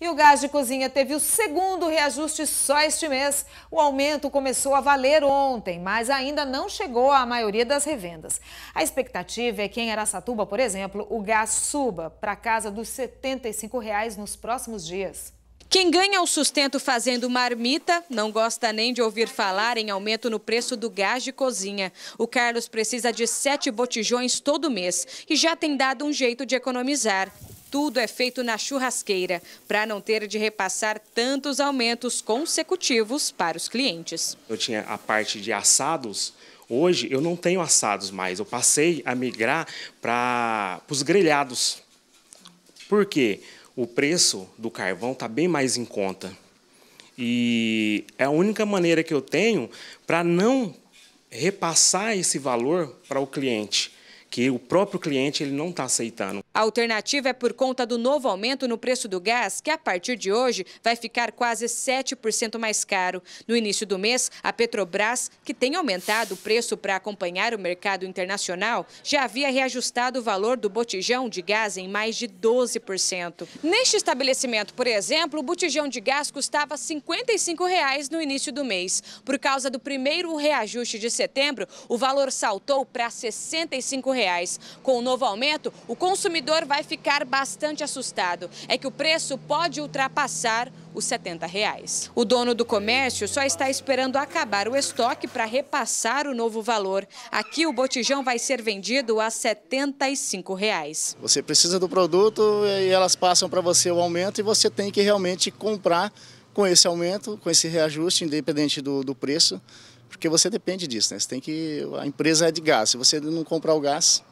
E o gás de cozinha teve o segundo reajuste só este mês. O aumento começou a valer ontem, mas ainda não chegou à maioria das revendas. A expectativa é que em Aracatuba, por exemplo, o gás suba para casa dos R$ 75 nos próximos dias. Quem ganha o sustento fazendo marmita não gosta nem de ouvir falar em aumento no preço do gás de cozinha. O Carlos precisa de sete botijões todo mês e já tem dado um jeito de economizar tudo é feito na churrasqueira, para não ter de repassar tantos aumentos consecutivos para os clientes. Eu tinha a parte de assados, hoje eu não tenho assados mais, eu passei a migrar para os grelhados. Por quê? O preço do carvão está bem mais em conta. E é a única maneira que eu tenho para não repassar esse valor para o cliente, que o próprio cliente ele não está aceitando. A alternativa é por conta do novo aumento no preço do gás, que a partir de hoje vai ficar quase 7% mais caro. No início do mês, a Petrobras, que tem aumentado o preço para acompanhar o mercado internacional, já havia reajustado o valor do botijão de gás em mais de 12%. Neste estabelecimento, por exemplo, o botijão de gás custava R$ 55,00 reais no início do mês. Por causa do primeiro reajuste de setembro, o valor saltou para R$ 65,00. Reais. Com o novo aumento, o consumidor consumidor vai ficar bastante assustado. É que o preço pode ultrapassar os R$ 70. Reais. O dono do comércio só está esperando acabar o estoque para repassar o novo valor. Aqui o botijão vai ser vendido a R$ 75. Reais. Você precisa do produto e elas passam para você o aumento e você tem que realmente comprar com esse aumento, com esse reajuste, independente do, do preço, porque você depende disso, né? Você tem que. A empresa é de gás. Se você não comprar o gás,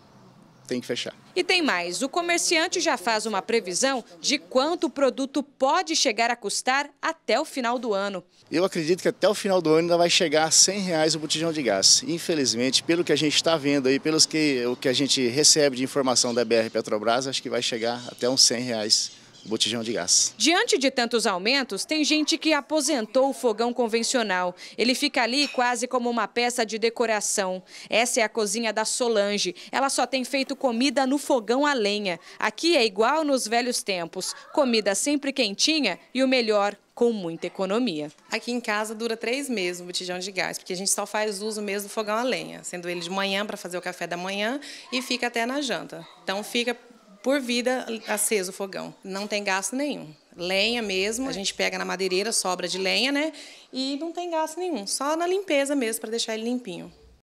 tem que fechar. E tem mais: o comerciante já faz uma previsão de quanto o produto pode chegar a custar até o final do ano. Eu acredito que até o final do ano ainda vai chegar a 100 reais o botijão de gás. Infelizmente, pelo que a gente está vendo aí, pelos que o que a gente recebe de informação da BR Petrobras, acho que vai chegar até uns 100 reais o botijão de gás. Diante de tantos aumentos, tem gente que aposentou o fogão convencional. Ele fica ali quase como uma peça de decoração. Essa é a cozinha da Solange. Ela só tem feito comida no fogão a lenha. Aqui é igual nos velhos tempos. Comida sempre quentinha e o melhor, com muita economia. Aqui em casa dura três meses o botijão de gás, porque a gente só faz uso mesmo do fogão a lenha, sendo ele de manhã para fazer o café da manhã e fica até na janta. Então fica por vida aceso o fogão. Não tem gasto nenhum. Lenha mesmo, a gente pega na madeireira, sobra de lenha, né? E não tem gasto nenhum, só na limpeza mesmo, para deixar ele limpinho.